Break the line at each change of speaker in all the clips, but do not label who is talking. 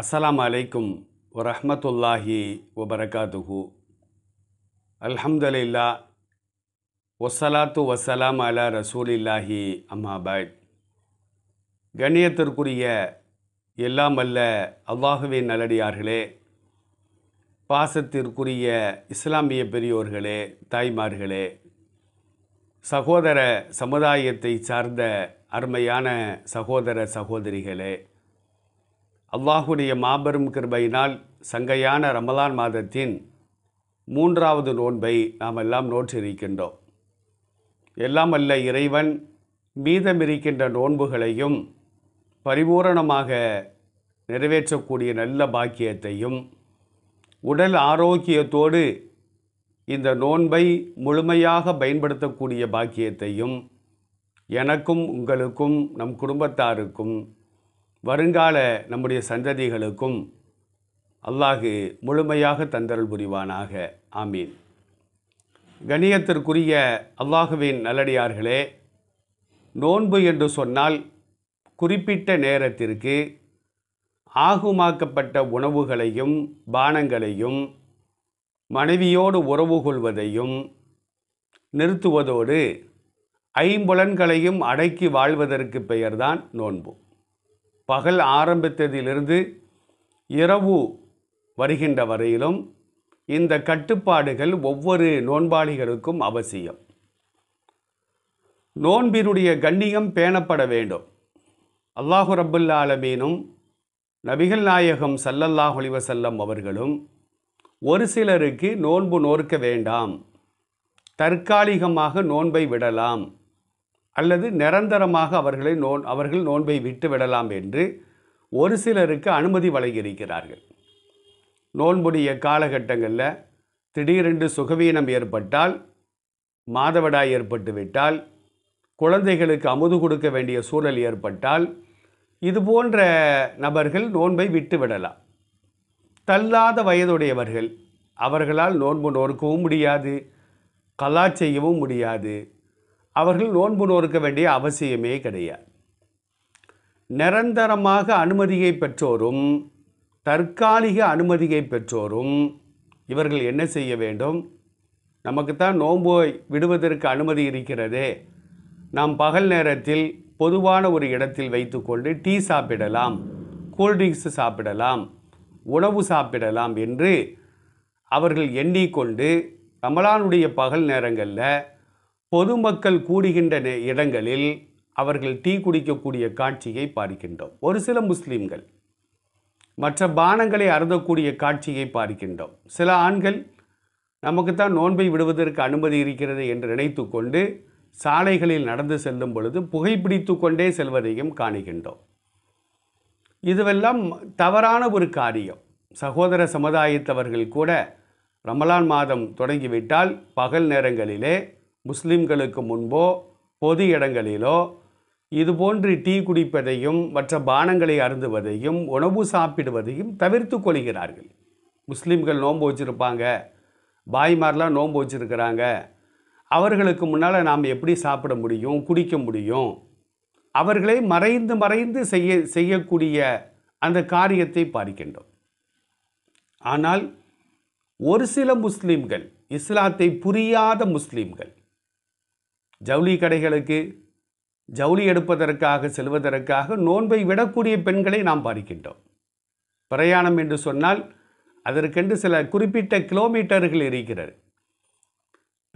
அஸ்லாம் அலைக்கும் வரஹமத்துல்லாஹி வபரகாத்துஹு அல்ஹம்துலில்லா ஒசலாத்து வசலாம் அலா ரசூலில்லாஹி அம்மாபாய் கண்ணியத்திற்குரிய எல்லாம் அல்ல அல்லாஹுவின் நல்லடியார்களே பாசத்திற்குரிய இஸ்லாமிய பெரியோர்களே தாய்மார்களே சகோதர சமுதாயத்தை சார்ந்த அருமையான சகோதர சகோதரிகளே அல்லாஹுடைய மாபெரும் கிருபையினால் சங்கையான ரமலான் மாதத்தின் மூன்றாவது நோன்பை நாம் எல்லாம் நோற்றிருக்கின்றோம் எல்லாம் அல்ல இறைவன் மீதமிருக்கின்ற நோன்புகளையும் பரிபூரணமாக நிறைவேற்றக்கூடிய நல்ல பாக்கியத்தையும் உடல் ஆரோக்கியத்தோடு இந்த நோன்பை முழுமையாக பயன்படுத்தக்கூடிய பாக்கியத்தையும் எனக்கும் உங்களுக்கும் நம் குடும்பத்தாருக்கும் வருங்கால நம்முடைய சந்ததிகளுக்கும் அல்லாஹு முழுமையாக தந்தரல் புரிவானாக ஆமீன் கணியத்திற்குரிய அல்லாஹுவின் நல்லடியார்களே நோன்பு என்று சொன்னால் குறிப்பிட்ட நேரத்திற்கு ஆகுமாக்கப்பட்ட உணவுகளையும் பானங்களையும் மனைவியோடு உறவு கொள்வதையும் நிறுத்துவதோடு ஐம்புலன்களையும் அடக்கி வாழ்வதற்கு பெயர்தான் நோன்பு பகல் ஆரம்பித்ததிலிருந்து இரவு வருகின்ற வரையிலும் இந்த கட்டுப்பாடுகள் ஒவ்வொரு நோன்பாளிகளுக்கும் அவசியம் நோன்பினுடைய கண்ணியம் பேணப்பட வேண்டும் அல்லாஹு ரபுல்லாலமீனும் நபிகள் நாயகம் சல்லல்லாஹ் ஒளிவசல்லம் அவர்களும் ஒரு சிலருக்கு நோன்பு நோர்க்க வேண்டாம் தற்காலிகமாக நோன்பை விடலாம் அல்லது நிரந்தரமாக அவர்களை நோன் அவர்கள் நோன்பை விட்டு விடலாம் என்று ஒரு சிலருக்கு அனுமதி வழங்கியிருக்கிறார்கள் நோன்புடைய காலகட்டங்களில் திடீரென்று சுகவீனம் ஏற்பட்டால் மாதவிடாய் ஏற்பட்டுவிட்டால் குழந்தைகளுக்கு அமுது கொடுக்க வேண்டிய சூழல் ஏற்பட்டால் இது போன்ற நபர்கள் நோன்பை விட்டுவிடலாம் தள்ளாத வயதுடையவர்கள் அவர்களால் நோன்பு நோற்கவும் முடியாது கலா செய்யவும் முடியாது அவர்கள் நோன்பு நோறுக்க வேண்டிய அவசியமே கிடையாது நிரந்தரமாக அனுமதியை பெற்றோரும் தற்காலிக அனுமதியை பெற்றோரும் இவர்கள் என்ன செய்ய வேண்டும் நமக்குத்தான் நோன்போய் விடுவதற்கு அனுமதி இருக்கிறதே நாம் பகல் நேரத்தில் பொதுவான ஒரு இடத்தில் வைத்துக்கொண்டு டீ சாப்பிடலாம் கூல்ட்ரிங்க்ஸ் சாப்பிடலாம் உணவு சாப்பிடலாம் என்று அவர்கள் எண்ணிக்கொண்டு ரமலானுடைய பகல் நேரங்களில் பொதுமக்கள் கூடுகின்ற இடங்களில் அவர்கள் டீ குடிக்கக்கூடிய காட்சியை பார்க்கின்றோம் ஒரு சில முஸ்லீம்கள் மற்ற பானங்களை அருதக்கூடிய காட்சியை பார்க்கின்றோம் சில ஆண்கள் நமக்குத்தான் நோன்பை விடுவதற்கு அனுமதி இருக்கிறது என்று நினைத்து கொண்டு சாலைகளில் நடந்து செல்லும் பொழுது புகைப்பிடித்து கொண்டே செல்வதையும் காணுகின்றோம் இதுவெல்லாம் தவறான ஒரு காரியம் சகோதர சமுதாயத்தவர்கள் கூட ரமலான் மாதம் தொடங்கிவிட்டால் பகல் நேரங்களிலே முஸ்லீம்களுக்கு முன்போ பொது இடங்களிலோ இதுபோன்று டீ குடிப்பதையும் மற்ற பானங்களை அருந்துவதையும் உணவு சாப்பிடுவதையும் தவிர்த்து கொள்கிறார்கள் முஸ்லீம்கள் நோன்பு வச்சுருப்பாங்க பாய்மார்லாம் நோன்பு வச்சுருக்கிறாங்க அவர்களுக்கு முன்னால் நாம் எப்படி சாப்பிட முடியும் குடிக்க முடியும் அவர்களை மறைந்து மறைந்து செய்ய செய்யக்கூடிய அந்த காரியத்தை பார்க்கின்றோம் ஆனால் ஒரு சில முஸ்லீம்கள் இஸ்லாத்தை புரியாத முஸ்லீம்கள் ஜவுளி கடைகளுக்கு ஜவுளி எடுப்பதற்காக செல்வதற்காக நோன்பை விடக்கூடிய பெண்களை நாம் பார்க்கின்றோம் பிரயாணம் என்று சொன்னால் அதற்கென்று சில குறிப்பிட்ட கிலோமீட்டர்கள் இருக்கிறது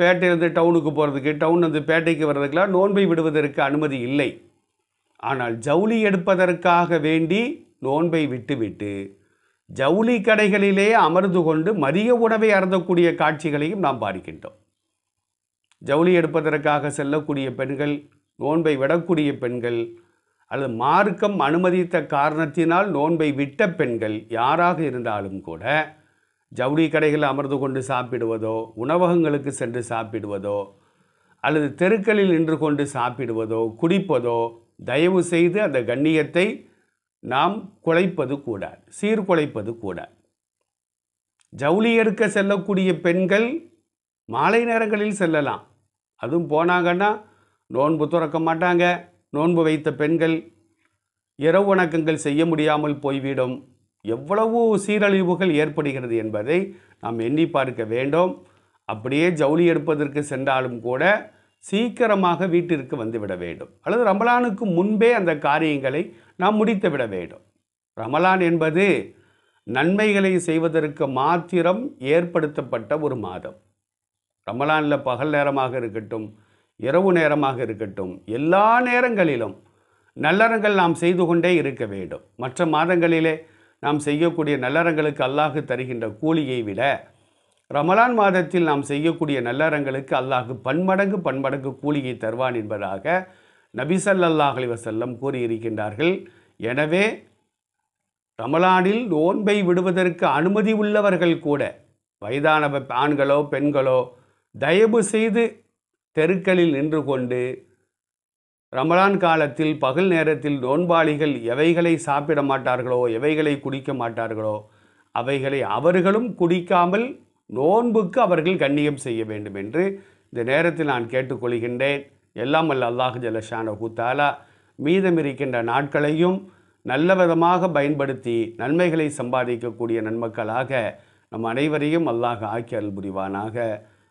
பேட்டையிலிருந்து டவுனுக்கு போகிறதுக்கு டவுன்லேருந்து பேட்டைக்கு வர்றதுக்கெல்லாம் நோன்பை விடுவதற்கு அனுமதி இல்லை ஆனால் ஜவுளி எடுப்பதற்காக வேண்டி நோன்பை விட்டுவிட்டு ஜவுளி கடைகளிலே அமர்ந்து கொண்டு மதிய உணவை அறந்தக்கூடிய காட்சிகளையும் நாம் பார்க்கின்றோம் ஜவுளி எடுப்பதற்காக செல்லக்கூடிய பெண்கள் நோன்பை விடக்கூடிய பெண்கள் அல்லது மார்க்கம் அனுமதித்த காரணத்தினால் நோன்பை விட்ட பெண்கள் யாராக இருந்தாலும் கூட ஜவுளி கடைகள் அமர்ந்து கொண்டு சாப்பிடுவதோ உணவகங்களுக்கு சென்று சாப்பிடுவதோ அல்லது தெருக்களில் நின்று கொண்டு சாப்பிடுவதோ குடிப்பதோ தயவு செய்து அந்த கண்ணியத்தை நாம் குலைப்பது கூடாது சீர்குலைப்பது கூடாது ஜவுளி எடுக்க செல்லக்கூடிய பெண்கள் மாலை நேரங்களில் செல்லலாம் அதுவும் போனாங்கன்னா நோன்பு துறக்க மாட்டாங்க நோன்பு வைத்த பெண்கள் இரவு வணக்கங்கள் செய்ய முடியாமல் போய்விடும் எவ்வளவு சீரழிவுகள் ஏற்படுகிறது என்பதை நாம் எண்ணி பார்க்க வேண்டும் அப்படியே ஜவுளி எடுப்பதற்கு சென்றாலும் கூட சீக்கிரமாக வீட்டிற்கு வந்துவிட வேண்டும் அல்லது ரமலானுக்கு முன்பே அந்த காரியங்களை நாம் முடித்து விட வேண்டும் ரமலான் என்பது நன்மைகளை செய்வதற்கு மாத்திரம் ஏற்படுத்தப்பட்ட ஒரு மாதம் ரமலானில் பகல் நேரமாக இருக்கட்டும் இரவு நேரமாக இருக்கட்டும் எல்லா நேரங்களிலும் நல்லறங்கள் நாம் செய்து கொண்டே இருக்க வேண்டும் மற்ற மாதங்களிலே நாம் செய்யக்கூடிய நல்லறங்களுக்கு அல்லாஹு தருகின்ற கூலியை விட ரமலான் மாதத்தில் நாம் செய்யக்கூடிய நல்லறங்களுக்கு அல்லாஹு பன்மடங்கு பன்மடங்கு கூலியை தருவான் என்பதாக நபிசல்லாஹ் அலிவசல்லம் கூறியிருக்கின்றார்கள் எனவே ரமலானில் நோன்பை விடுவதற்கு அனுமதி உள்ளவர்கள் கூட வயதான ஆண்களோ பெண்களோ தயவு செய்து தெருக்களில் நின்று கொண்டு ரமலான் காலத்தில் பகல் நேரத்தில் நோன்பாளிகள் எவைகளை சாப்பிட மாட்டார்களோ எவைகளை குடிக்க மாட்டார்களோ அவைகளை அவர்களும் குடிக்காமல் நோன்புக்கு அவர்கள் கண்ணியம் செய்ய வேண்டும் என்று இந்த நேரத்தில் நான் கேட்டுக்கொள்கின்றேன் எல்லாம் அல்ல அல்லாஹ் ஜலஷான ஹூத்தாலா மீதம் இருக்கின்ற நாட்களையும் நல்ல விதமாக பயன்படுத்தி நன்மைகளை சம்பாதிக்கக்கூடிய நன்மக்களாக நம் அனைவரையும் அல்லாஹ் ஆக்கி புரிவானாக